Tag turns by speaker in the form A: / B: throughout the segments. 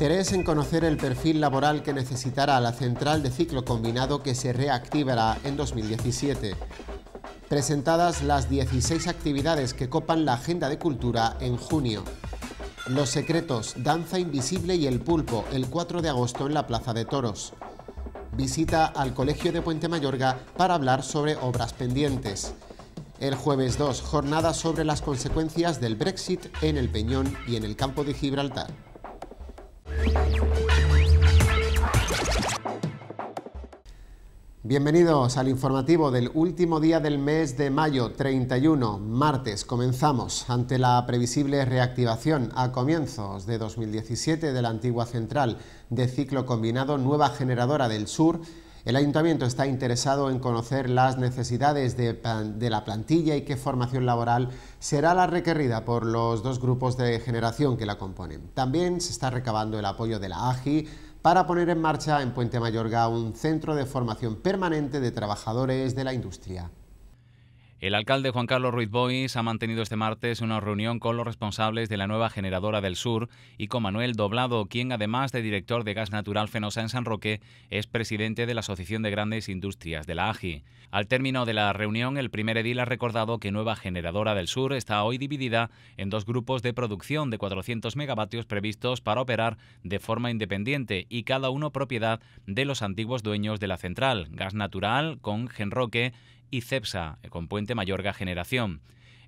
A: interés en conocer el perfil laboral que necesitará la central de ciclo combinado que se reactivará en 2017. Presentadas las 16 actividades que copan la agenda de cultura en junio. Los Secretos, Danza Invisible y El Pulpo, el 4 de agosto en la Plaza de Toros. Visita al Colegio de Puente Mayorga para hablar sobre obras pendientes. El jueves 2, jornada sobre las consecuencias del Brexit en el Peñón y en el campo de Gibraltar. Bienvenidos al informativo del último día del mes de mayo 31, martes. Comenzamos ante la previsible reactivación a comienzos de 2017 de la antigua central de ciclo combinado Nueva Generadora del Sur. El ayuntamiento está interesado en conocer las necesidades de, la plantilla y qué formación laboral será la requerida por los dos grupos de generación que la componen. También se está recabando el apoyo de la AGI para poner en marcha en Puente Mayorga un centro de formación permanente de trabajadores de la industria.
B: El alcalde Juan Carlos Ruiz Bois ha mantenido este martes una reunión con los responsables de la nueva generadora del sur y con Manuel Doblado, quien además de director de gas natural Fenosa en San Roque, es presidente de la Asociación de Grandes Industrias de la AGI. Al término de la reunión, el primer edil ha recordado que Nueva Generadora del Sur está hoy dividida en dos grupos de producción de 400 megavatios previstos para operar de forma independiente y cada uno propiedad de los antiguos dueños de la central, Gas Natural con Genroque y CEPSA, eh, con Puente Mayorga Generación.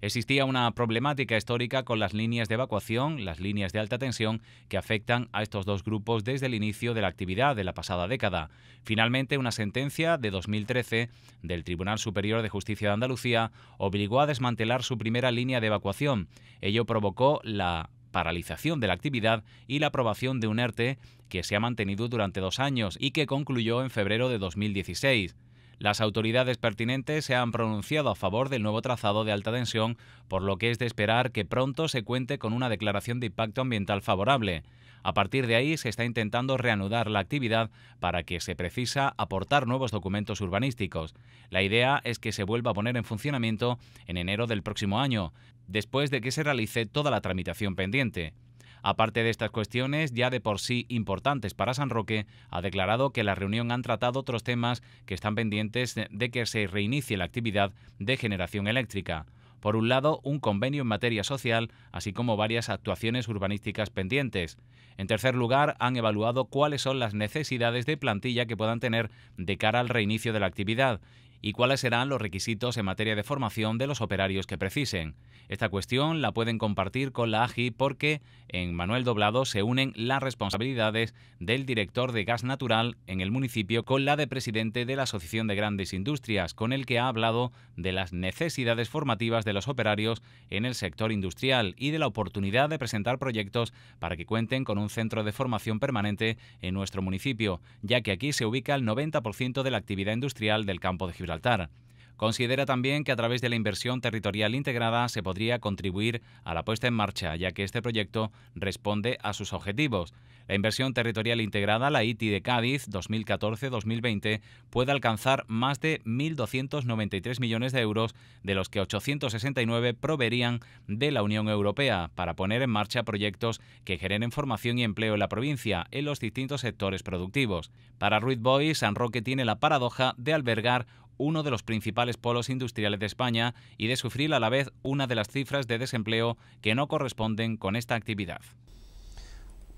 B: Existía una problemática histórica con las líneas de evacuación, las líneas de alta tensión, que afectan a estos dos grupos desde el inicio de la actividad de la pasada década. Finalmente, una sentencia de 2013 del Tribunal Superior de Justicia de Andalucía obligó a desmantelar su primera línea de evacuación. Ello provocó la paralización de la actividad y la aprobación de un ERTE que se ha mantenido durante dos años y que concluyó en febrero de 2016. Las autoridades pertinentes se han pronunciado a favor del nuevo trazado de alta tensión, por lo que es de esperar que pronto se cuente con una declaración de impacto ambiental favorable. A partir de ahí se está intentando reanudar la actividad para que se precisa aportar nuevos documentos urbanísticos. La idea es que se vuelva a poner en funcionamiento en enero del próximo año, después de que se realice toda la tramitación pendiente. Aparte de estas cuestiones, ya de por sí importantes para San Roque, ha declarado que la reunión han tratado otros temas que están pendientes de que se reinicie la actividad de generación eléctrica. Por un lado, un convenio en materia social, así como varias actuaciones urbanísticas pendientes. En tercer lugar, han evaluado cuáles son las necesidades de plantilla que puedan tener de cara al reinicio de la actividad y cuáles serán los requisitos en materia de formación de los operarios que precisen. Esta cuestión la pueden compartir con la AGI porque en Manuel Doblado se unen las responsabilidades del director de gas natural en el municipio con la de presidente de la Asociación de Grandes Industrias, con el que ha hablado de las necesidades formativas de los operarios en el sector industrial y de la oportunidad de presentar proyectos para que cuenten con un centro de formación permanente en nuestro municipio, ya que aquí se ubica el 90% de la actividad industrial del campo de Gibraltar altar. Considera también que a través de la inversión territorial integrada se podría contribuir a la puesta en marcha, ya que este proyecto responde a sus objetivos. La inversión territorial integrada, la ITI de Cádiz 2014-2020, puede alcanzar más de 1.293 millones de euros, de los que 869 proveerían de la Unión Europea, para poner en marcha proyectos que generen formación y empleo en la provincia, en los distintos sectores productivos. Para Ruiz Boy, San Roque tiene la paradoja de albergar uno de los principales polos industriales de España y de sufrir a la vez una de las cifras de desempleo que no corresponden con esta actividad.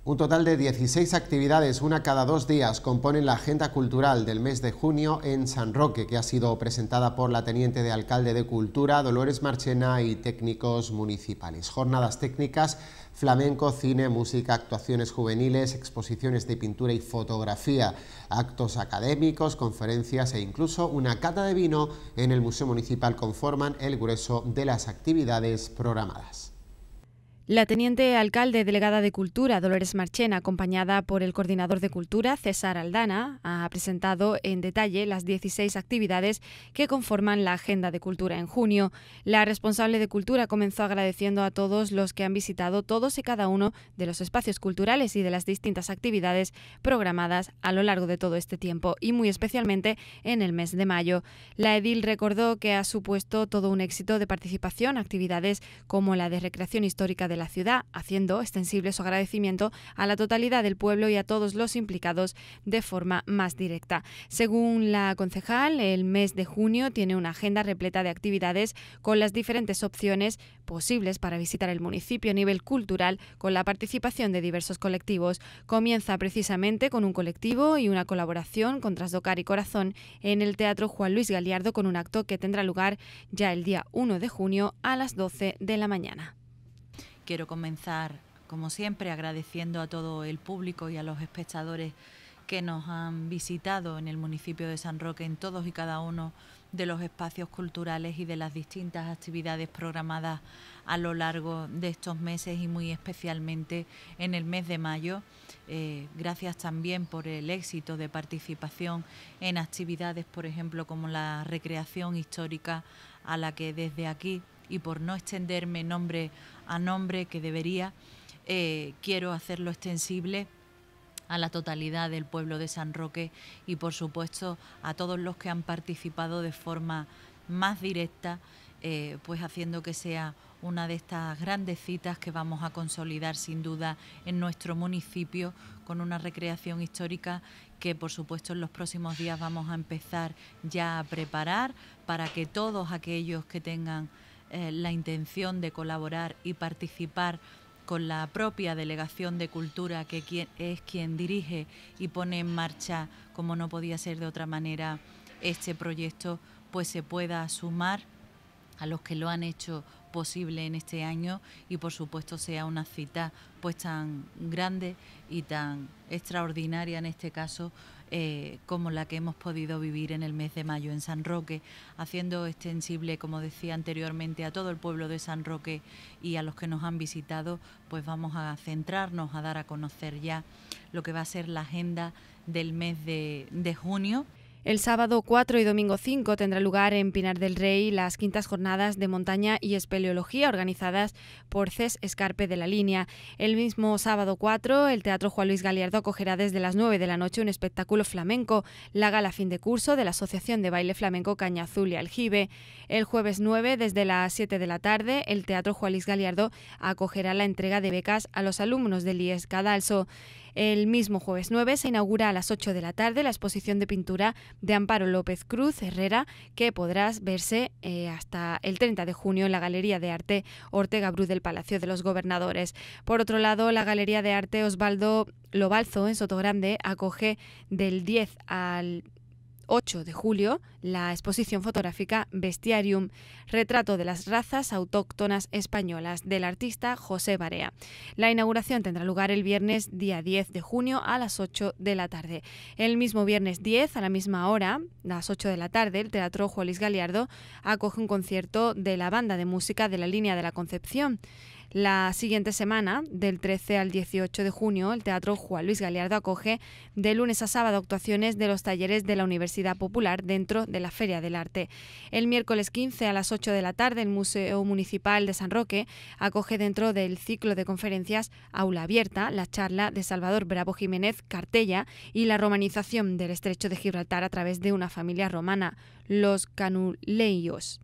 A: Un total de 16 actividades, una cada dos días, componen la agenda cultural del mes de junio en San Roque, que ha sido presentada por la Teniente de Alcalde de Cultura, Dolores Marchena y técnicos municipales. Jornadas técnicas flamenco, cine, música, actuaciones juveniles, exposiciones de pintura y fotografía, actos académicos, conferencias e incluso una cata de vino en el Museo Municipal conforman el grueso de las actividades programadas.
C: La teniente alcalde delegada de Cultura, Dolores Marchena, acompañada por el coordinador de Cultura, César Aldana, ha presentado en detalle las 16 actividades que conforman la Agenda de Cultura en junio. La responsable de Cultura comenzó agradeciendo a todos los que han visitado todos y cada uno de los espacios culturales y de las distintas actividades programadas a lo largo de todo este tiempo y muy especialmente en el mes de mayo. La edil recordó que ha supuesto todo un éxito de participación actividades como la de recreación histórica de la ciudad, haciendo extensible su agradecimiento a la totalidad del pueblo y a todos los implicados de forma más directa. Según la concejal, el mes de junio tiene una agenda repleta de actividades con las diferentes opciones posibles para visitar el municipio a nivel cultural con la participación de diversos colectivos. Comienza precisamente con un colectivo y una colaboración con Trasdocar y Corazón en el Teatro Juan Luis Galiardo con un acto que tendrá lugar ya el día 1 de junio a las 12 de la mañana.
D: Quiero comenzar, como siempre, agradeciendo a todo el público y a los espectadores que nos han visitado en el municipio de San Roque en todos y cada uno de los espacios culturales y de las distintas actividades programadas a lo largo de estos meses y muy especialmente en el mes de mayo. Eh, gracias también por el éxito de participación en actividades, por ejemplo, como la recreación histórica a la que desde aquí y por no extenderme nombre a nombre que debería, eh, quiero hacerlo extensible a la totalidad del pueblo de San Roque y por supuesto a todos los que han participado de forma más directa, eh, pues haciendo que sea una de estas grandes citas que vamos a consolidar sin duda en nuestro municipio con una recreación histórica que por supuesto en los próximos días vamos a empezar ya a preparar para que todos aquellos que tengan eh, la intención de colaborar y participar con la propia Delegación de Cultura, que es quien dirige y pone en marcha, como no podía ser de otra manera, este proyecto, pues se pueda sumar a los que lo han hecho posible en este año y por supuesto sea una cita pues tan grande y tan extraordinaria en este caso eh, como la que hemos podido vivir en el mes de mayo en San Roque, haciendo extensible, como decía anteriormente, a todo el pueblo de San Roque y a los que nos han visitado, pues vamos a centrarnos a dar a conocer ya lo que va a ser la agenda del mes de junio.
C: El sábado 4 y domingo 5 tendrá lugar en Pinar del Rey las quintas jornadas de montaña y espeleología organizadas por CES Escarpe de la Línea. El mismo sábado 4, el Teatro Juan Luis Galiardo acogerá desde las 9 de la noche un espectáculo flamenco, la gala fin de curso de la Asociación de Baile Flamenco Caña Azul y Aljibe. El jueves 9, desde las 7 de la tarde, el Teatro Juan Luis Galiardo acogerá la entrega de becas a los alumnos del IES Cadalso. El mismo jueves 9 se inaugura a las 8 de la tarde la exposición de pintura de Amparo López Cruz Herrera, que podrás verse eh, hasta el 30 de junio en la Galería de Arte Ortega Bru del Palacio de los Gobernadores. Por otro lado, la Galería de Arte Osvaldo Lobalzo en Sotogrande acoge del 10 al 8 de julio la exposición fotográfica Bestiarium, retrato de las razas autóctonas españolas del artista José Barea. La inauguración tendrá lugar el viernes día 10 de junio a las 8 de la tarde. El mismo viernes 10 a la misma hora, a las 8 de la tarde, el Teatro Juárez Galiardo acoge un concierto de la banda de música de la línea de la Concepción. La siguiente semana, del 13 al 18 de junio, el Teatro Juan Luis Galeardo acoge de lunes a sábado actuaciones de los talleres de la Universidad Popular dentro de la Feria del Arte. El miércoles 15 a las 8 de la tarde, el Museo Municipal de San Roque acoge dentro del ciclo de conferencias Aula Abierta la charla de Salvador Bravo Jiménez Cartella y la romanización del estrecho de Gibraltar a través de una familia romana, los canuleios.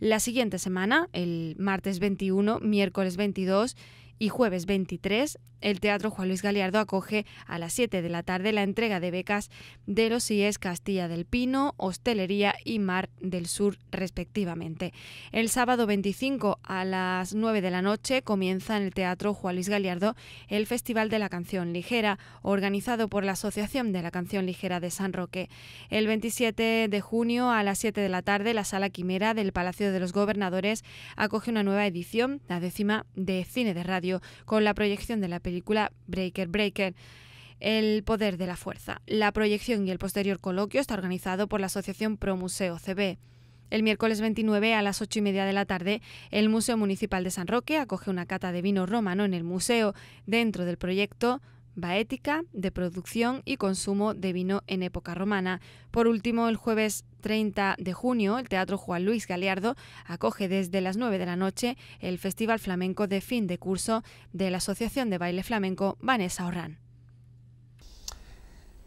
C: La siguiente semana, el martes 21, miércoles 22 y jueves 23, el Teatro Juan Luis Galiardo acoge a las 7 de la tarde la entrega de becas de los IES Castilla del Pino, Hostelería y Mar del Sur, respectivamente. El sábado 25 a las 9 de la noche comienza en el Teatro Juan Luis Galiardo el Festival de la Canción Ligera, organizado por la Asociación de la Canción Ligera de San Roque. El 27 de junio a las 7 de la tarde, la Sala Quimera del Palacio de los Gobernadores acoge una nueva edición, la décima de Cine de Radio, con la proyección de la película película Breaker Breaker. El poder de la fuerza. La proyección y el posterior coloquio está organizado por la Asociación Pro Museo CB. El miércoles 29 a las 8 y media de la tarde, el Museo Municipal de San Roque acoge una cata de vino romano en el museo dentro del proyecto Baética de producción y consumo de vino en época romana. Por último, el jueves 30 de junio, el Teatro Juan Luis Galeardo acoge desde las 9 de la noche el Festival Flamenco de fin de curso de la Asociación de Baile Flamenco Vanessa Orrán.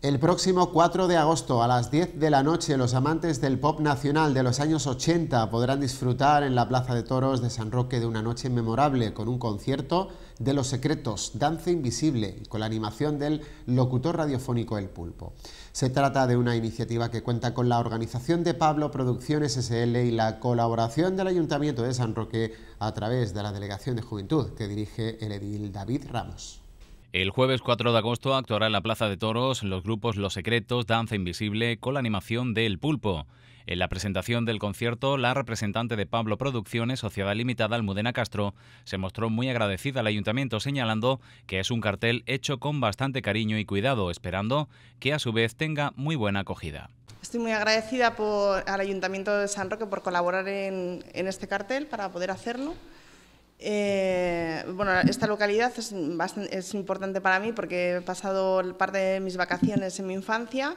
A: El próximo 4 de agosto a las 10 de la noche los amantes del pop nacional de los años 80 podrán disfrutar en la Plaza de Toros de San Roque de una noche memorable con un concierto de Los Secretos, Danza Invisible, con la animación del locutor radiofónico El Pulpo. Se trata de una iniciativa que cuenta con la organización de Pablo Producciones SL y la colaboración del Ayuntamiento de San Roque a través de la Delegación de Juventud que dirige el edil David Ramos.
B: El jueves 4 de agosto actuará en la Plaza de Toros los grupos Los Secretos, Danza Invisible con la animación de El Pulpo. En la presentación del concierto, la representante de Pablo Producciones, Sociedad Limitada Almudena Castro, se mostró muy agradecida al ayuntamiento señalando que es un cartel hecho con bastante cariño y cuidado, esperando que a su vez tenga muy buena acogida.
E: Estoy muy agradecida por, al Ayuntamiento de San Roque por colaborar en este cartel para poder hacerlo. Eh, bueno, esta localidad es, es importante para mí porque he pasado parte de mis vacaciones en mi infancia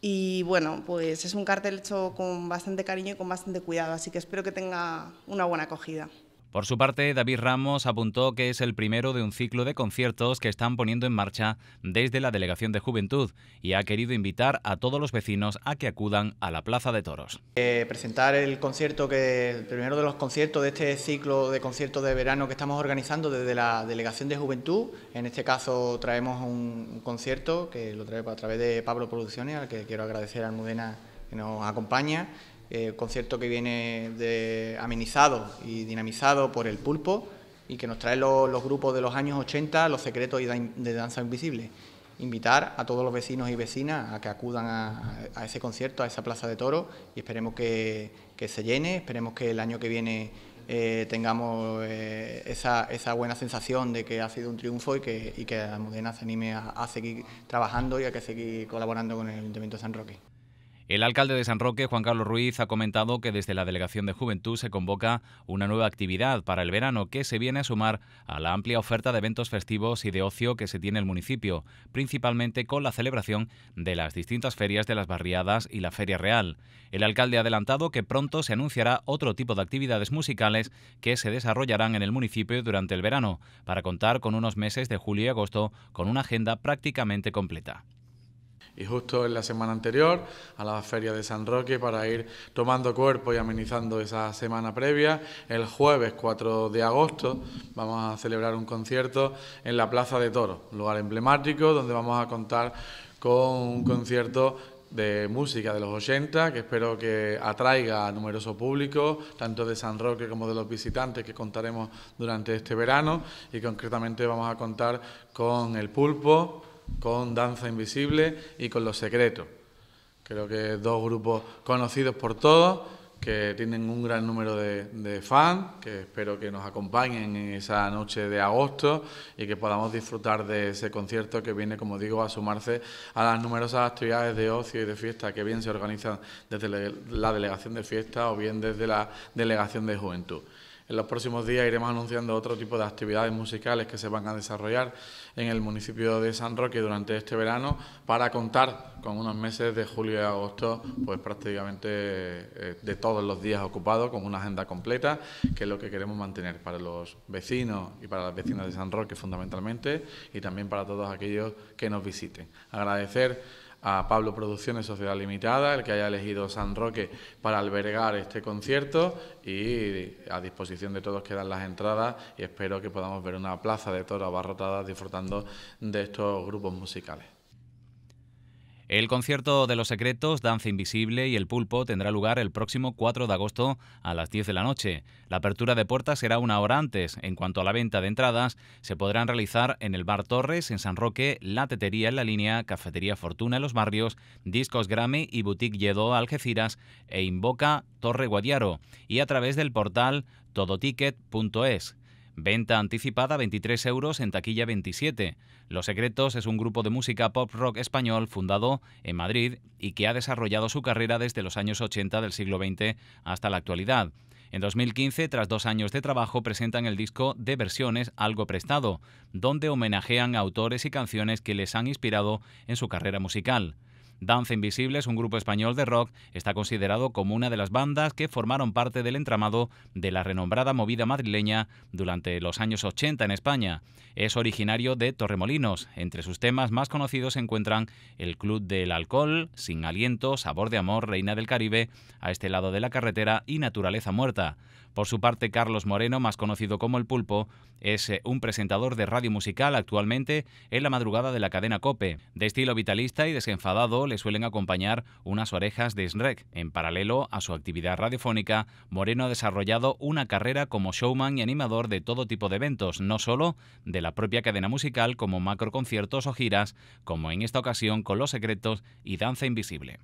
E: y bueno, pues es un cartel hecho con bastante cariño y con bastante cuidado, así que espero que tenga una buena acogida.
B: Por su parte, David Ramos apuntó que es el primero de un ciclo de conciertos que están poniendo en marcha desde la Delegación de Juventud y ha querido invitar a todos los vecinos a que acudan a la Plaza de
F: Toros. Eh, presentar el concierto, que el primero de los conciertos de este ciclo de conciertos de verano que estamos organizando desde la Delegación de Juventud. En este caso traemos un, un concierto que lo trae a través de Pablo Producciones, al que quiero agradecer a Almudena que nos acompaña eh, concierto que viene de, amenizado y dinamizado por el pulpo y que nos trae los grupos de los años 80, los secretos de Danza Invisible. Invitar a todos los vecinos y vecinas a que acudan a, ese concierto, a esa Plaza de Toro y esperemos que, se llene, esperemos que el año que viene eh, tengamos eh, esa, buena sensación de que ha sido un triunfo y que, y que se anime a, seguir trabajando y a que seguir colaborando con el Ayuntamiento de San Roque.
B: El alcalde de San Roque, Juan Carlos Ruiz, ha comentado que desde la Delegación de Juventud se convoca una nueva actividad para el verano que se viene a sumar a la amplia oferta de eventos festivos y de ocio que se tiene el municipio, principalmente con la celebración de las distintas ferias de las barriadas y la Feria Real. El alcalde ha adelantado que pronto se anunciará otro tipo de actividades musicales que se desarrollarán en el municipio durante el verano, para contar con unos meses de julio y agosto con una agenda prácticamente completa
F: y justo en la semana anterior a la Feria de San Roque para ir tomando cuerpo y amenizando esa semana previa. El jueves 4 de agosto vamos a celebrar un concierto en la Plaza de Toro... lugar emblemático donde vamos a contar con un concierto de música de los 80, que espero que atraiga a numeroso público, tanto de San Roque como de los visitantes que contaremos durante este verano. Y concretamente vamos a contar con El Pulpo, con Danza Invisible y con Los Secretos. Creo que dos grupos conocidos por todos, que tienen un gran número de, de fans, que espero que nos acompañen en esa noche de agosto y que podamos disfrutar de ese concierto que viene, como digo, a sumarse a las numerosas actividades de ocio y de fiesta que bien se organizan desde la Delegación de Fiesta o bien desde la Delegación de Juventud. En los próximos días iremos anunciando otro tipo de actividades musicales que se van a desarrollar en el municipio de San Roque durante este verano para contar con unos meses de julio y agosto, pues prácticamente eh, de todos los días ocupados, con una agenda completa, que es lo que queremos mantener para los vecinos y para las vecinas de San Roque fundamentalmente, y también para todos aquellos que nos visiten. Agradecer a Pablo Producciones Sociedad Limitada, el que haya elegido San Roque para albergar este concierto y a disposición de todos quedan las entradas y espero que podamos ver una plaza de toros abarrotada disfrutando de estos grupos musicales.
B: El concierto de Los Secretos, Danza Invisible y El Pulpo tendrá lugar el próximo 4 de agosto a las 10 de la noche. La apertura de puertas será una hora antes. En cuanto a la venta de entradas, se podrán realizar en el Bar Torres, en San Roque, La Tetería en la Línea, Cafetería Fortuna en Los Barrios, Discos Grammy y Boutique Yedo Algeciras e Invoca Torre Guadiaro y a través del portal todoticket.es. Venta anticipada 23 euros en taquilla 27. Los Secretos es un grupo de música pop rock español fundado en Madrid y que ha desarrollado su carrera desde los años 80 del siglo XX hasta la actualidad. En 2015, tras dos años de trabajo, presentan el disco de versiones Algo Prestado, donde homenajean a autores y canciones que les han inspirado en su carrera musical. Danza Invisibles, un grupo español de rock, está considerado como una de las bandas que formaron parte del entramado de la renombrada movida madrileña durante los años 80 en España. Es originario de Torremolinos. Entre sus temas más conocidos se encuentran El Club del Alcohol, Sin Aliento, Sabor de Amor, Reina del Caribe, A este lado de la carretera y Naturaleza Muerta. Por su parte, Carlos Moreno, más conocido como El Pulpo, es eh, un presentador de radio musical actualmente en la madrugada de la cadena Cope. De estilo vitalista y desenfadado, le suelen acompañar unas orejas de Snrek. En paralelo a su actividad radiofónica, Moreno ha desarrollado una carrera como showman y animador de todo tipo de eventos, no solo de la propia cadena musical como macroconciertos o giras, como en esta ocasión con Los Secretos y Danza Invisible.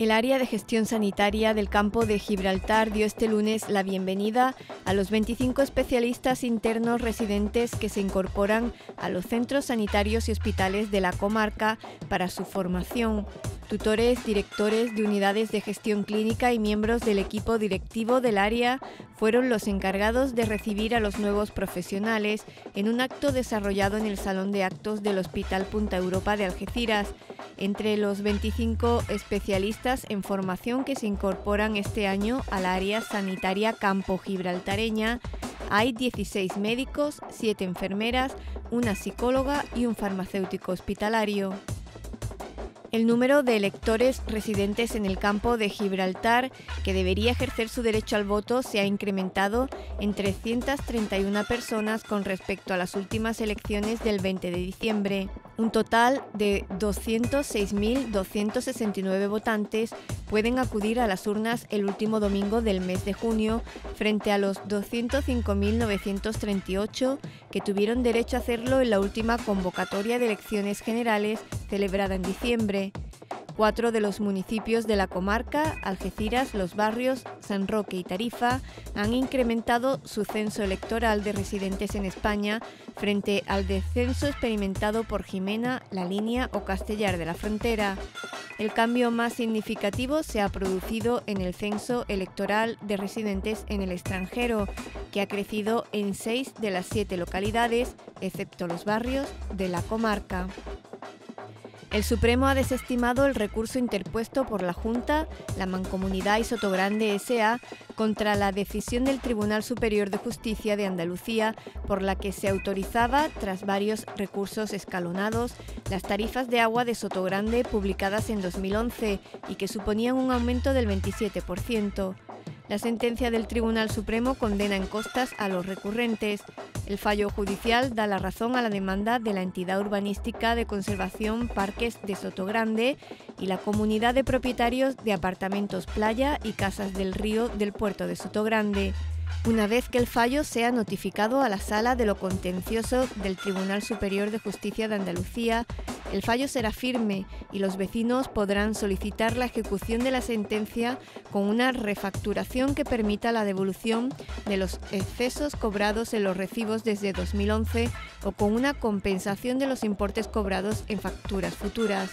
G: El área de gestión sanitaria del campo de Gibraltar dio este lunes la bienvenida a los 25 especialistas internos residentes que se incorporan a los centros sanitarios y hospitales de la comarca para su formación. Tutores, directores de unidades de gestión clínica y miembros del equipo directivo del área fueron los encargados de recibir a los nuevos profesionales en un acto desarrollado en el Salón de Actos del Hospital Punta Europa de Algeciras. Entre los 25 especialistas en formación que se incorporan este año al área sanitaria campo gibraltareña, hay 16 médicos, 7 enfermeras, una psicóloga y un farmacéutico hospitalario. El número de electores residentes en el campo de Gibraltar que debería ejercer su derecho al voto se ha incrementado en 331 personas con respecto a las últimas elecciones del 20 de diciembre. Un total de 206.269 votantes pueden acudir a las urnas el último domingo del mes de junio frente a los 205.938 que tuvieron derecho a hacerlo en la última convocatoria de elecciones generales celebrada en diciembre. Cuatro de los municipios de la comarca, Algeciras, Los Barrios, San Roque y Tarifa, han incrementado su censo electoral de residentes en España frente al descenso experimentado por Jimena, La Línea o Castellar de la Frontera. El cambio más significativo se ha producido en el censo electoral de residentes en el extranjero, que ha crecido en seis de las siete localidades, excepto los barrios, de la comarca. El Supremo ha desestimado el recurso interpuesto por la Junta, la Mancomunidad y Sotogrande S.A. contra la decisión del Tribunal Superior de Justicia de Andalucía por la que se autorizaba, tras varios recursos escalonados, las tarifas de agua de Sotogrande publicadas en 2011 y que suponían un aumento del 27%. La sentencia del Tribunal Supremo condena en costas a los recurrentes, el fallo judicial da la razón a la demanda de la entidad urbanística de conservación Parques de Sotogrande y la comunidad de propietarios de apartamentos playa y casas del río del puerto de Sotogrande. Una vez que el fallo sea notificado a la sala de lo contencioso del Tribunal Superior de Justicia de Andalucía, el fallo será firme y los vecinos podrán solicitar la ejecución de la sentencia con una refacturación que permita la devolución de los excesos cobrados en los recibos desde 2011 o con una compensación de los importes cobrados en facturas futuras.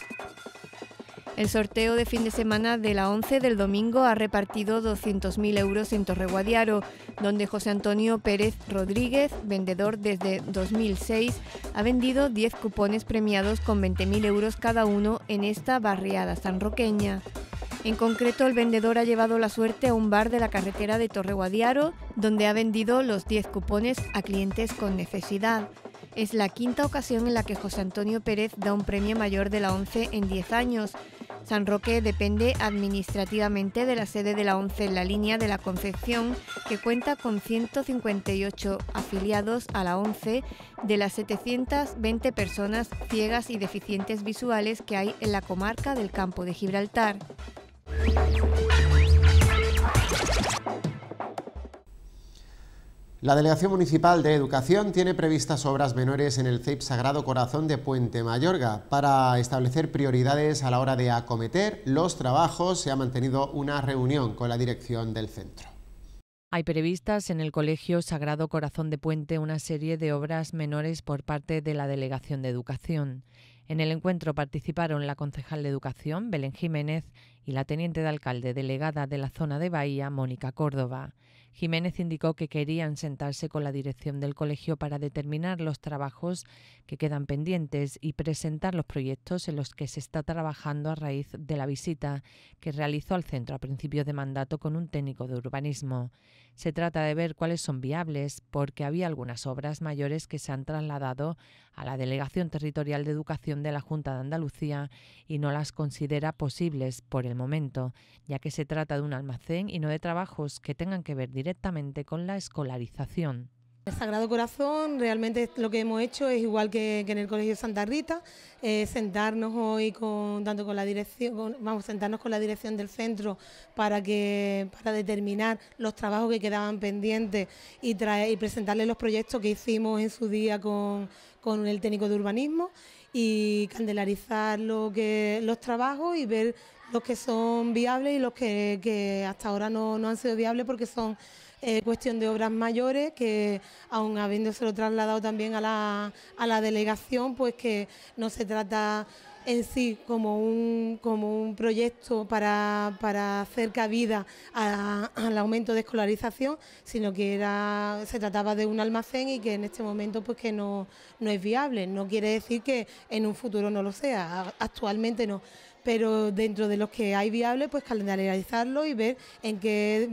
G: El sorteo de fin de semana de la 11 del domingo ha repartido 200.000 euros en Guadiaro... donde José Antonio Pérez Rodríguez, vendedor desde 2006, ha vendido 10 cupones premiados con 20.000 euros cada uno en esta barriada sanroqueña. En concreto, el vendedor ha llevado la suerte a un bar de la carretera de Guadiaro... donde ha vendido los 10 cupones a clientes con necesidad. Es la quinta ocasión en la que José Antonio Pérez da un premio mayor de la 11 en 10 años San Roque depende administrativamente de la sede de la ONCE en la línea de la Concepción, que cuenta con 158 afiliados a la ONCE de las 720 personas ciegas y deficientes visuales que hay en la comarca del campo de Gibraltar.
A: La Delegación Municipal de Educación tiene previstas obras menores en el CEIP Sagrado Corazón de Puente Mayorga. Para establecer prioridades a la hora de acometer los trabajos, se ha mantenido una reunión con la dirección del centro.
E: Hay previstas en el Colegio Sagrado Corazón de Puente una serie de obras menores por parte de la Delegación de Educación. En el encuentro participaron la concejal de Educación, Belén Jiménez, y la teniente de alcalde delegada de la zona de Bahía, Mónica Córdoba. Jiménez indicó que querían sentarse con la dirección del colegio para determinar los trabajos que quedan pendientes y presentar los proyectos en los que se está trabajando a raíz de la visita que realizó al centro a principios de mandato con un técnico de urbanismo. Se trata de ver cuáles son viables porque había algunas obras mayores que se han trasladado a la Delegación Territorial de Educación de la Junta de Andalucía y no las considera posibles por el momento, ya que se trata de un almacén y no de trabajos que tengan que ver directamente directamente con la escolarización.
H: El Sagrado Corazón, realmente lo que hemos hecho es igual que, en el Colegio Santa Rita, eh, sentarnos hoy con tanto con la dirección, sentarnos con la dirección del centro para que para determinar los trabajos que quedaban pendientes y presentarles los proyectos que hicimos en su día con, el técnico de urbanismo y candelarizar los trabajos y ver los que son viables y los que, hasta ahora no, han sido viables porque son eh, cuestión de obras mayores que aun habiéndoselo trasladado también a la, delegación, pues que no se trata en sí como un, como un proyecto para, para hacer cabida al aumento de escolarización, sino que era, se trataba de un almacén y que en este momento pues que no, no es viable. No quiere decir que en un futuro no lo sea, actualmente no pero dentro de los que hay viable, pues calendarizarlo y ver en qué...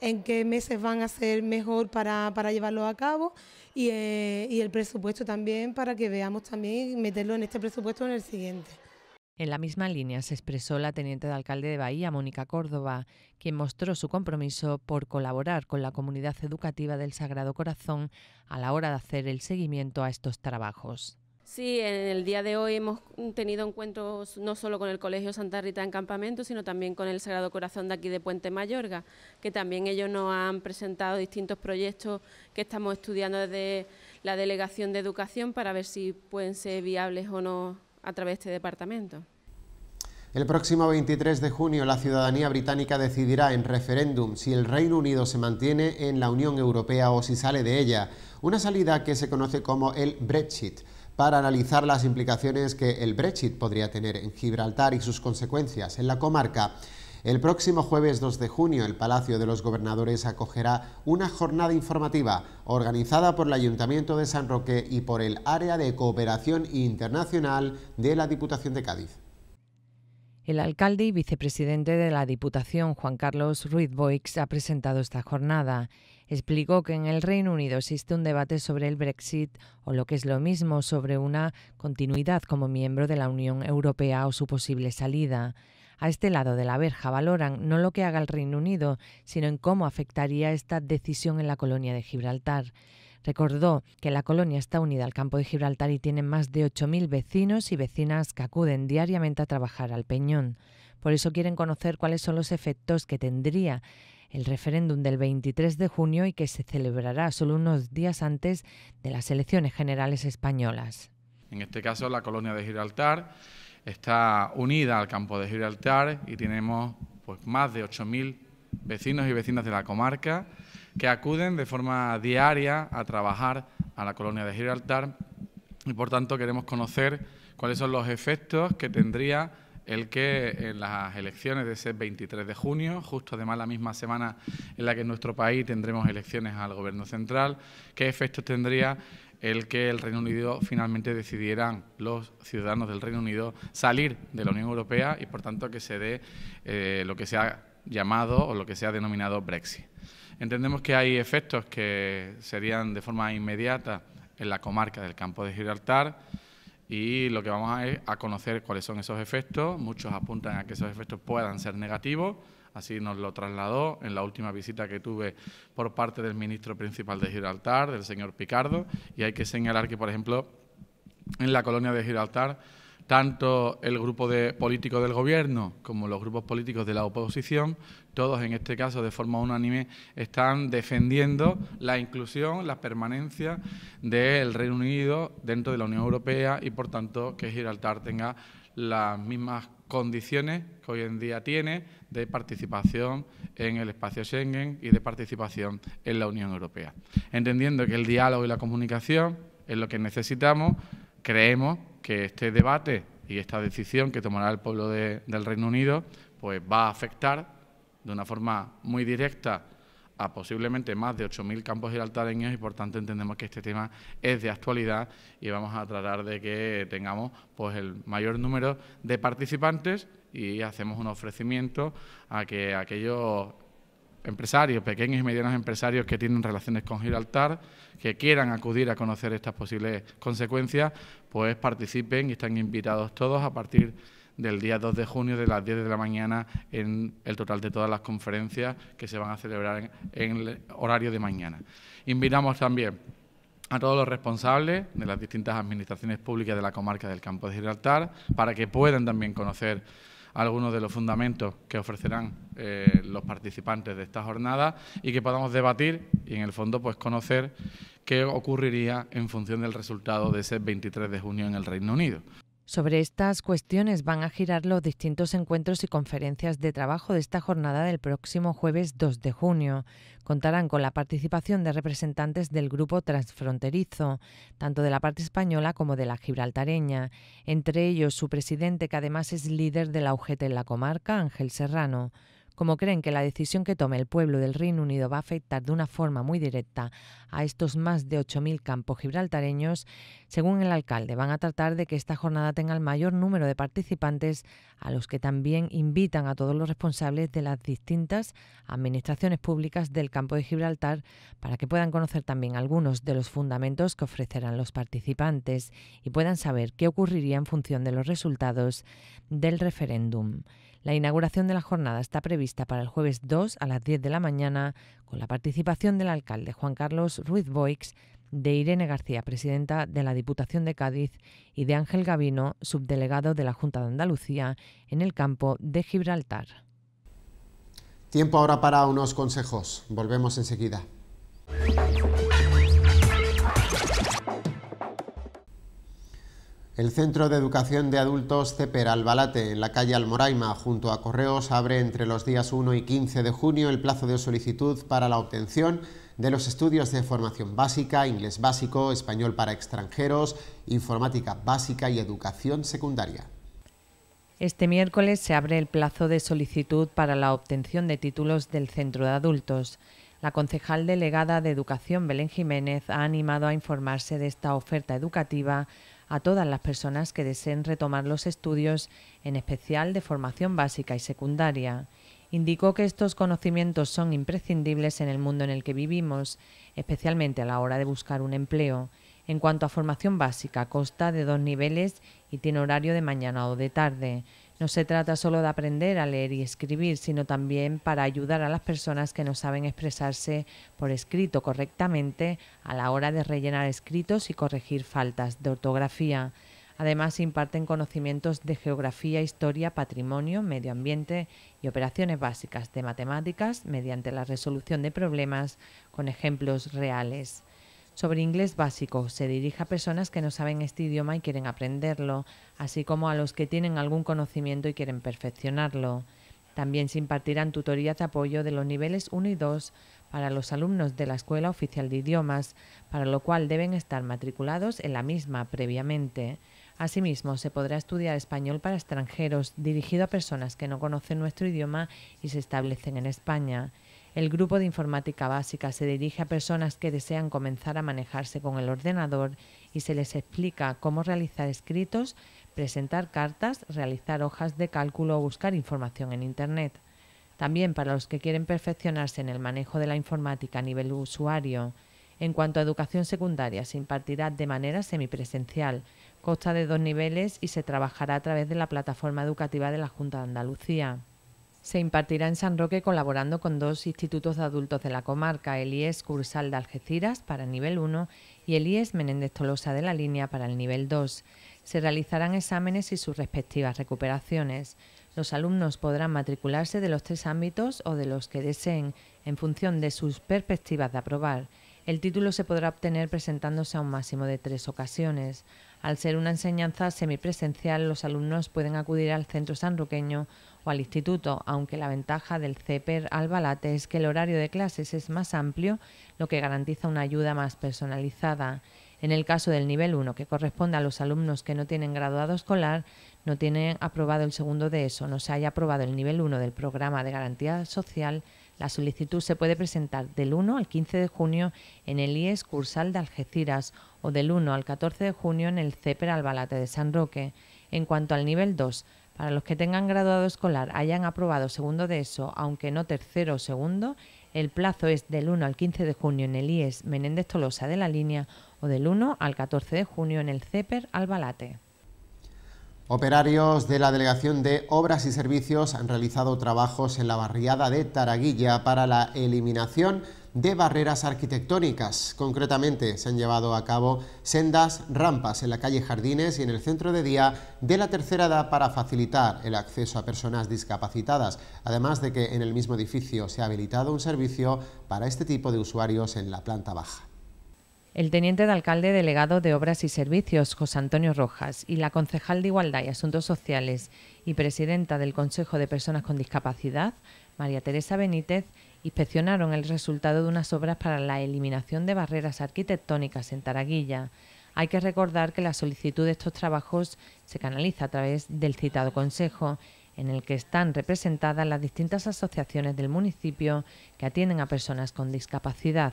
H: Mm, meses van a ser mejor para, llevarlo a cabo y, eh, y, el presupuesto también para que veamos también meterlo en este presupuesto en el siguiente.
E: En la misma línea se expresó la teniente de alcalde de Bahía, Mónica Córdoba, quien mostró su compromiso por colaborar con la comunidad educativa del Sagrado Corazón a la hora de hacer el seguimiento a estos trabajos.
H: Sí, en el día de hoy hemos tenido encuentros no solo con el Colegio Santa Rita en Campamento, sino también con el Sagrado Corazón de aquí de Puente Mayorga, que también ellos nos han presentado distintos proyectos que estamos estudiando desde la Delegación de Educación para ver si pueden ser viables o no a través de este departamento.
A: El próximo 23 de junio la ciudadanía británica decidirá en referéndum si el Reino Unido se mantiene en la Unión Europea o si sale de ella, una salida que se conoce como el Brexit para analizar las implicaciones que el Brexit podría tener en Gibraltar y sus consecuencias en la comarca. El próximo jueves 2 de junio, el Palacio de los Gobernadores acogerá una jornada informativa organizada por el Ayuntamiento de San Roque y por el Área de Cooperación Internacional de la Diputación de Cádiz.
E: El alcalde y vicepresidente de la Diputación, Juan Carlos Ruiz Boix, ha presentado esta jornada. Explicó que en el Reino Unido existe un debate sobre el Brexit o lo que es lo mismo, sobre una continuidad como miembro de la Unión Europea o su posible salida. A este lado de la verja valoran no lo que haga el Reino Unido, sino en cómo afectaría esta decisión en la colonia de Gibraltar. Recordó que la colonia está unida al campo de Gibraltar y tiene más de 8.000 vecinos y vecinas que acuden diariamente a trabajar al Peñón. Por eso quieren conocer cuáles son los efectos que tendría el referéndum del 23 de junio y que se celebrará solo unos días antes de las elecciones generales españolas.
F: En este caso, la colonia de Gibraltar está unida al campo de Gibraltar y tenemos pues, más de 8.000 vecinos y vecinas de la comarca que acuden de forma diaria a trabajar a la colonia de Gibraltar y por tanto queremos conocer cuáles son los efectos que tendría el que en las elecciones de ese 23 de junio, justo además la misma semana en la que en nuestro país tendremos elecciones al Gobierno Central, qué efectos tendría el que el Reino Unido finalmente decidieran los ciudadanos del Reino Unido salir de la Unión Europea y por tanto que se dé eh, lo que se llamado o lo que se ha denominado Brexit. Entendemos que hay efectos que serían de forma inmediata en la comarca del campo de Gibraltar y lo que vamos a a conocer cuáles son esos efectos. Muchos apuntan a que esos efectos puedan ser negativos, así nos lo trasladó en la última visita que tuve por parte del ministro principal de Gibraltar, del señor Picardo, y hay que señalar que, por ejemplo, en la colonia de Gibraltar tanto el grupo de político del gobierno como los grupos políticos de la oposición, todos en este caso de forma unánime, están defendiendo la inclusión, la permanencia del Reino Unido dentro de la Unión Europea y, por tanto, que Gibraltar tenga las mismas condiciones que hoy en día tiene de participación en el espacio Schengen y de participación en la Unión Europea. Entendiendo que el diálogo y la comunicación es lo que necesitamos, creemos que este debate y esta decisión que tomará el pueblo del Reino Unido pues va a afectar de una forma muy directa a posiblemente más de 8.000 campos giraltareños y por tanto entendemos que este tema es de actualidad y vamos a tratar de que tengamos pues el mayor número de participantes y hacemos un ofrecimiento a que aquellos empresarios, pequeños y medianos empresarios que tienen relaciones con Gibraltar, que quieran acudir a conocer estas posibles consecuencias, pues participen y están invitados todos a partir del día 2 de junio de las 10 de la mañana en el total de todas las conferencias que se van a celebrar en, el horario de mañana. Invitamos también a todos los responsables de las distintas administraciones públicas de la comarca del Campo de Gibraltar para que puedan también conocer algunos de los fundamentos que ofrecerán eh, los participantes de esta jornada y que podamos debatir y en el fondo pues conocer qué ocurriría en función del resultado de ese 23 de junio en el Reino Unido.
E: Sobre estas cuestiones van a girar los distintos encuentros y conferencias de trabajo de esta jornada del próximo jueves 2 de junio. Contarán con la participación de representantes del grupo transfronterizo, tanto de la parte española como de la gibraltareña, entre ellos su presidente que además es líder de la UGT en la comarca, Ángel Serrano como creen que la decisión que tome el pueblo del Reino Unido va a afectar de una forma muy directa a estos más de 8.000 campos gibraltareños, según el alcalde, van a tratar de que esta jornada tenga el mayor número de participantes, a los que también invitan a todos los responsables de las distintas administraciones públicas del campo de Gibraltar para que puedan conocer también algunos de los fundamentos que ofrecerán los participantes y puedan saber qué ocurriría en función de los resultados del referéndum. La inauguración de la jornada está prevista para el jueves 2 a las 10 de la mañana, con la participación del alcalde Juan Carlos Ruiz Boix, de Irene García, presidenta de la Diputación de Cádiz, y de Ángel Gavino, subdelegado de la Junta de Andalucía, en el campo de Gibraltar.
A: Tiempo ahora para unos consejos. Volvemos enseguida. El Centro de Educación de Adultos Ceper Albalate, en la calle Almoraima, junto a Correos, abre entre los días 1 y 15 de junio el plazo de solicitud para la obtención de los estudios de formación básica, inglés básico, español para extranjeros, informática básica y educación secundaria.
E: Este miércoles se abre el plazo de solicitud para la obtención de títulos del Centro de Adultos. La concejal delegada de Educación, Belén Jiménez, ha animado a informarse de esta oferta educativa a todas las personas que deseen retomar los estudios, en especial de formación básica y secundaria. Indicó que estos conocimientos son imprescindibles en el mundo en el que vivimos, especialmente a la hora de buscar un empleo. En cuanto a formación básica, consta de dos niveles y tiene horario de mañana o de tarde. No se trata solo de aprender a leer y escribir, sino también para ayudar a las personas que no saben expresarse por escrito correctamente a la hora de rellenar escritos y corregir faltas de ortografía. Además, imparten conocimientos de geografía, historia, patrimonio, medio ambiente y operaciones básicas de matemáticas mediante la resolución de problemas con ejemplos reales sobre inglés básico. Se dirige a personas que no saben este idioma y quieren aprenderlo, así como a los que tienen algún conocimiento y quieren perfeccionarlo. También se impartirán tutorías de apoyo de los niveles 1 y 2 para los alumnos de la Escuela Oficial de Idiomas, para lo cual deben estar matriculados en la misma previamente. Asimismo, se podrá estudiar español para extranjeros, dirigido a personas que no conocen nuestro idioma y se establecen en España. El grupo de informática básica se dirige a personas que desean comenzar a manejarse con el ordenador y se les explica cómo realizar escritos, presentar cartas, realizar hojas de cálculo o buscar información en Internet. También para los que quieren perfeccionarse en el manejo de la informática a nivel usuario. En cuanto a educación secundaria, se impartirá de manera semipresencial, consta de dos niveles y se trabajará a través de la plataforma educativa de la Junta de Andalucía se impartirá en San Roque colaborando con dos institutos de adultos de la comarca, el IES Cursal de Algeciras para el nivel 1 y el IES Menéndez Tolosa de la Línea para el nivel 2. Se realizarán exámenes y sus respectivas recuperaciones. Los alumnos podrán matricularse de los tres ámbitos o de los que deseen, en función de sus perspectivas de aprobar. El título se podrá obtener presentándose a un máximo de tres ocasiones. Al ser una enseñanza semipresencial, los alumnos pueden acudir al centro sanroqueño o al instituto, aunque la ventaja del CEPER Albalate es que el horario de clases es más amplio, lo que garantiza una ayuda más personalizada. En el caso del nivel 1, que corresponde a los alumnos que no tienen graduado escolar, no tienen aprobado el segundo de eso, no se haya aprobado el nivel 1 del programa de garantía social, la solicitud se puede presentar del 1 al 15 de junio en el IES Cursal de Algeciras o del 1 al 14 de junio en el CEPER Albalate de San Roque. En cuanto al nivel 2, para los que tengan graduado escolar, hayan aprobado segundo de ESO, aunque no tercero o segundo, el plazo es del 1 al 15 de junio en el IES Menéndez Tolosa de la Línea o del 1 al 14 de junio en el CEPER Albalate.
A: Operarios de la Delegación de Obras y Servicios han realizado trabajos en la barriada de Taraguilla para la eliminación de barreras arquitectónicas. Concretamente, se han llevado a cabo sendas, rampas en la calle Jardines y en el centro de día de la tercera edad para facilitar el acceso a personas discapacitadas, además de que en el mismo edificio se ha habilitado un servicio para este tipo de usuarios en la planta baja.
E: El teniente de alcalde delegado de Obras y Servicios, José Antonio Rojas, y la concejal de Igualdad y Asuntos Sociales y presidenta del Consejo de Personas con Discapacidad, María Teresa Benítez, inspeccionaron el resultado de unas obras para la eliminación de barreras arquitectónicas en Taraguilla. Hay que recordar que la solicitud de estos trabajos se canaliza a través del citado Consejo, en el que están representadas las distintas asociaciones del municipio que atienden a personas con discapacidad.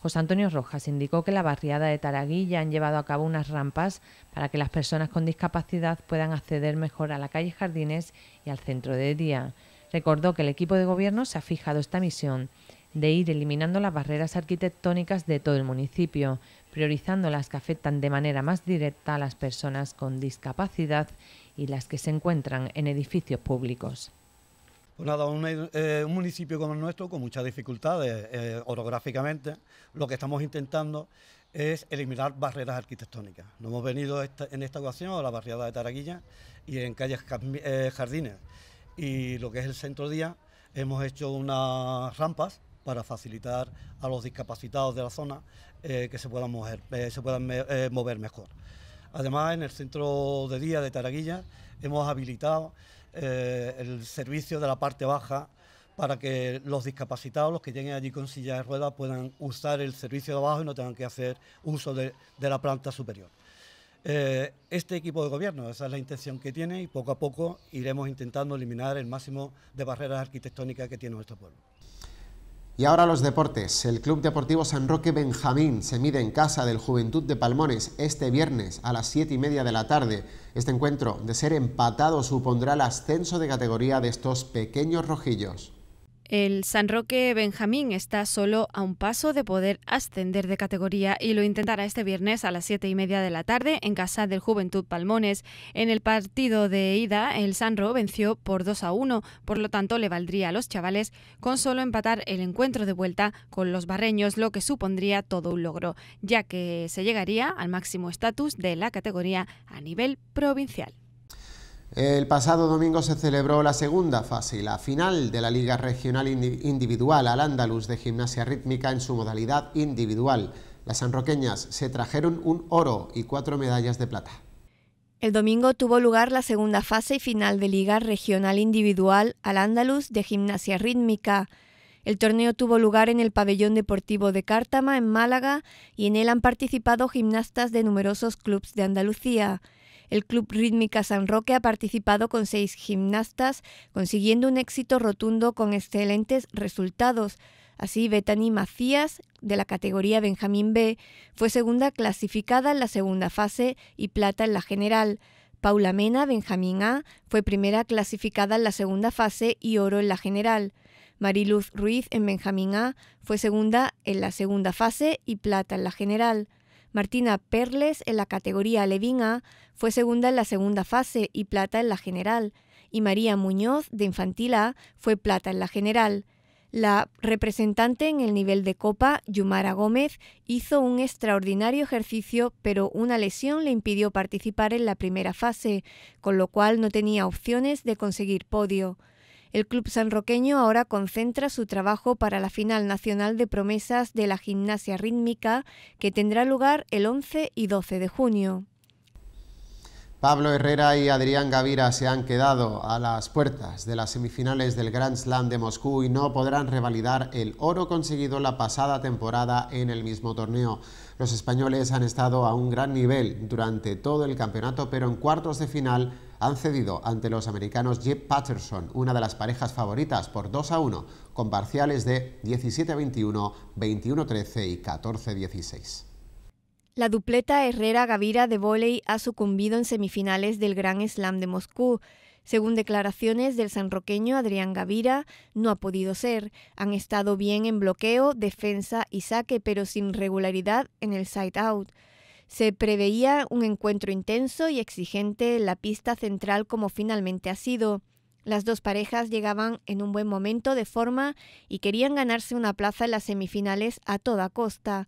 E: José Antonio Rojas indicó que la barriada de Taraguilla han llevado a cabo unas rampas para que las personas con discapacidad puedan acceder mejor a la calle Jardines y al centro de día. Recordó que el equipo de gobierno se ha fijado esta misión de ir eliminando las barreras arquitectónicas de todo el municipio, priorizando las que afectan de manera más directa a las personas con discapacidad y las que se encuentran en edificios públicos.
F: Pues nada, eh, un, municipio como el nuestro, con muchas dificultades eh, orográficamente, lo que estamos intentando es eliminar barreras arquitectónicas. ...no hemos venido en esta ocasión a la barriada de Taraguilla... y en calles eh, jardines y lo que es el centro día, hemos hecho unas rampas para facilitar a los discapacitados de la zona eh, que se puedan mover, eh, se puedan eh, mover mejor. Además, en el centro de día de Taraguilla hemos habilitado el servicio de la parte baja para que los discapacitados, los que lleguen allí con silla de ruedas, puedan usar el servicio de abajo y no tengan que hacer uso de la planta superior. Eh, este equipo de gobierno. Esa es la intención que tiene y poco a poco iremos intentando eliminar el máximo de barreras arquitectónicas que tiene nuestro pueblo.
A: Y ahora los deportes. El Club Deportivo San Roque Benjamín se mide en casa del Juventud de Palmones este viernes a las 7 y media de la tarde. Este encuentro, de ser empatado, supondrá el ascenso de categoría de estos pequeños rojillos.
C: El San Roque Benjamín está solo a un paso de poder ascender de categoría y lo intentará este viernes a las siete y media de la tarde en casa del Juventud Palmones. En el partido de ida, el San Sanro venció por 2 a 1, por lo tanto le valdría a los chavales con solo empatar el encuentro de vuelta con los barreños, lo que supondría todo un logro, ya que se llegaría al máximo estatus de la categoría a nivel provincial.
A: El pasado domingo se celebró la segunda fase y la final de la Liga Regional Individual al Andaluz de Gimnasia Rítmica en su modalidad individual. Las sanroqueñas se trajeron un oro y cuatro medallas de plata.
G: El domingo tuvo lugar la segunda fase y final de Liga Regional Individual al Andaluz de Gimnasia Rítmica. El torneo tuvo lugar en el Pabellón Deportivo de Cártama, en Málaga, y en él han participado gimnastas de numerosos clubes de Andalucía. El Club Rítmica San Roque ha participado con seis gimnastas, consiguiendo un éxito rotundo con excelentes resultados. Así, Bethany Macías, de la categoría Benjamín B, fue segunda clasificada en la segunda fase y plata en la general. Paula Mena, Benjamín A, fue primera clasificada en la segunda fase y oro en la general. Mariluz Ruiz en Benjamín A fue segunda en la segunda fase y plata en la general. Martina Perles en la categoría levina fue segunda en la segunda fase y plata en la general, y María Muñoz de infantila, fue plata en la general. La representante en el nivel de copa, Yumara Gómez, hizo un extraordinario ejercicio, pero una lesión le impidió participar en la primera fase, con lo cual no tenía opciones de conseguir podio. El club sanroqueño ahora concentra su trabajo para la final nacional de promesas de la gimnasia rítmica que tendrá lugar el 11 y 12 de junio.
A: Pablo Herrera y Adrián Gavira se han quedado a las puertas de las semifinales del Grand Slam de Moscú y no podrán revalidar el oro conseguido la pasada temporada en el mismo torneo. Los españoles han estado a un gran nivel durante todo el campeonato, pero en cuartos de final han cedido ante los americanos Jeff Patterson, una de las parejas favoritas, por 2 a 1, con parciales de 17 a 21, 21 13 y 14 16.
G: La dupleta Herrera-Gavira de Volei ha sucumbido en semifinales del Gran Slam de Moscú. Según declaraciones del sanroqueño Adrián Gavira, no ha podido ser. Han estado bien en bloqueo, defensa y saque, pero sin regularidad en el side-out. Se preveía un encuentro intenso y exigente en la pista central como finalmente ha sido. Las dos parejas llegaban en un buen momento de forma y querían ganarse una plaza en las semifinales a toda costa.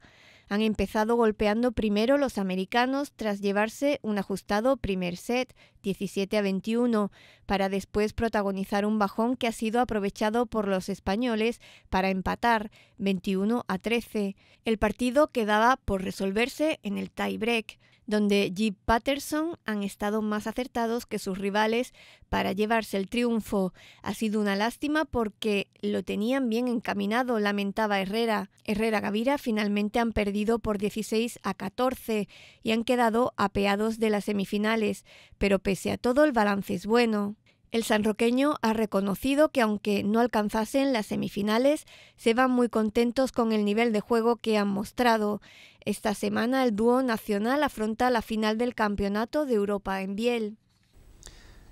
G: Han empezado golpeando primero los americanos tras llevarse un ajustado primer set, 17 a 21, para después protagonizar un bajón que ha sido aprovechado por los españoles para empatar, 21 a 13. El partido quedaba por resolverse en el tie break donde Jeep Patterson han estado más acertados que sus rivales para llevarse el triunfo. Ha sido una lástima porque lo tenían bien encaminado, lamentaba Herrera. Herrera Gavira finalmente han perdido por 16 a 14 y han quedado apeados de las semifinales, pero pese a todo el balance es bueno. El sanroqueño ha reconocido que aunque no alcanzasen las semifinales, se van muy contentos con el nivel de juego que han mostrado. Esta semana el dúo nacional afronta la final del Campeonato de Europa en Biel.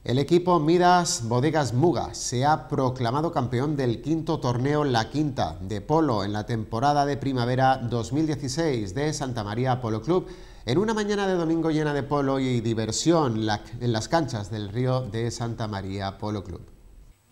A: El equipo Midas Bodegas Muga se ha proclamado campeón del quinto torneo La Quinta de polo en la temporada de primavera 2016 de Santa María Polo Club en una mañana de domingo llena de polo y diversión en las canchas del río de Santa María Polo Club.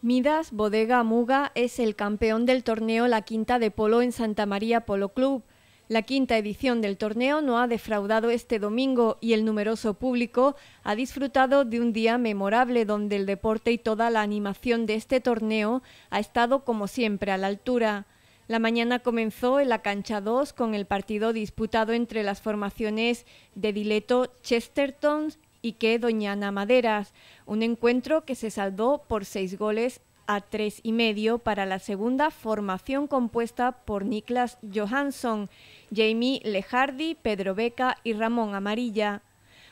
G: Midas Bodega Muga es el campeón del torneo La Quinta de Polo en Santa María Polo Club. La quinta edición del torneo no ha defraudado este domingo y el numeroso público ha disfrutado de un día memorable donde el deporte y toda la animación de este torneo ha estado como siempre a la altura. La mañana comenzó en la cancha 2 con el partido disputado entre las formaciones de Dileto Chesterton y que Doñana Maderas, un encuentro que se saldó por seis goles a tres y medio para la segunda formación compuesta por Niklas Johansson, Jamie Lejardi, Pedro Beca y Ramón Amarilla.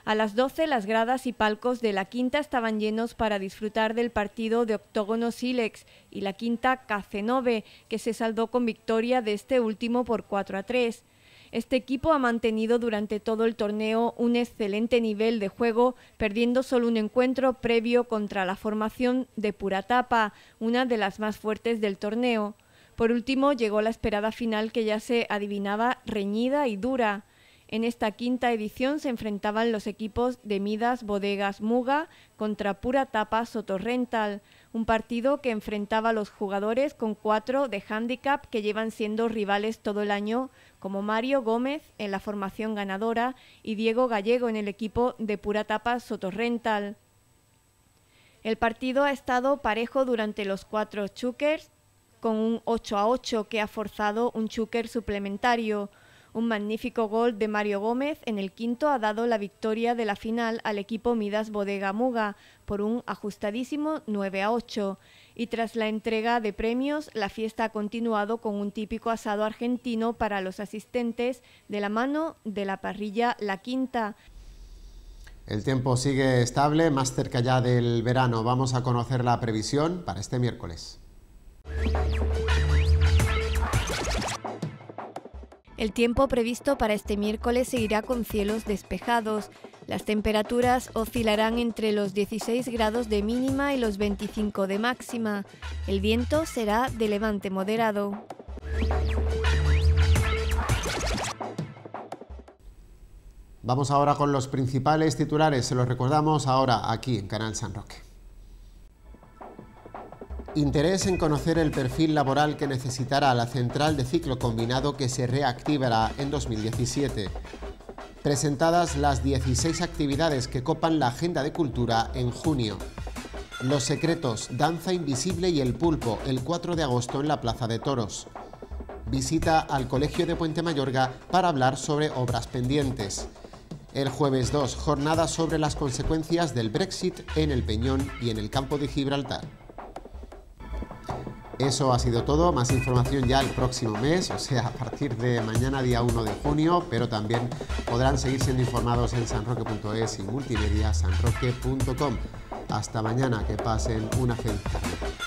G: A las 12 las gradas y palcos de la quinta estaban llenos para disfrutar del partido de octógono Silex y la quinta Cazenove, que se saldó con victoria de este último por 4 a 3. Este equipo ha mantenido durante todo el torneo un excelente nivel de juego, perdiendo solo un encuentro previo contra la formación de Puratapa, una de las más fuertes del torneo. Por último, llegó la esperada final que ya se adivinaba reñida y dura. En esta quinta edición se enfrentaban los equipos de Midas Bodegas Muga contra Pura Tapa Sotorrental, un partido que enfrentaba a los jugadores con cuatro de handicap que llevan siendo rivales todo el año, como Mario Gómez en la formación ganadora y Diego Gallego en el equipo de Pura Tapa Sotorrental. El partido ha estado parejo durante los cuatro chukers, con un 8 a 8 que ha forzado un chuker suplementario. Un magnífico gol de Mario Gómez en el quinto ha dado la victoria de la final al equipo Midas Bodega Muga por un ajustadísimo 9 a 8. Y tras la entrega de premios, la fiesta ha continuado con un típico asado argentino para los asistentes de la mano de la parrilla La Quinta,
A: el tiempo sigue estable, más cerca ya del verano. Vamos a conocer la previsión para este miércoles.
G: El tiempo previsto para este miércoles seguirá con cielos despejados. Las temperaturas oscilarán entre los 16 grados de mínima y los 25 de máxima. El viento será de levante moderado.
A: Vamos ahora con los principales titulares. Se los recordamos ahora aquí en Canal San Roque. Interés en conocer el perfil laboral que necesitará la central de ciclo combinado que se reactivará en 2017. Presentadas las 16 actividades que copan la agenda de cultura en junio. Los secretos, Danza Invisible y El Pulpo, el 4 de agosto en la Plaza de Toros. Visita al Colegio de Puente Mayorga para hablar sobre obras pendientes. El jueves 2, jornada sobre las consecuencias del Brexit en el Peñón y en el campo de Gibraltar. Eso ha sido todo, más información ya el próximo mes, o sea, a partir de mañana día 1 de junio, pero también podrán seguir siendo informados en sanroque.es y multimedia sanroque.com. Hasta mañana, que pasen una feliz tarde.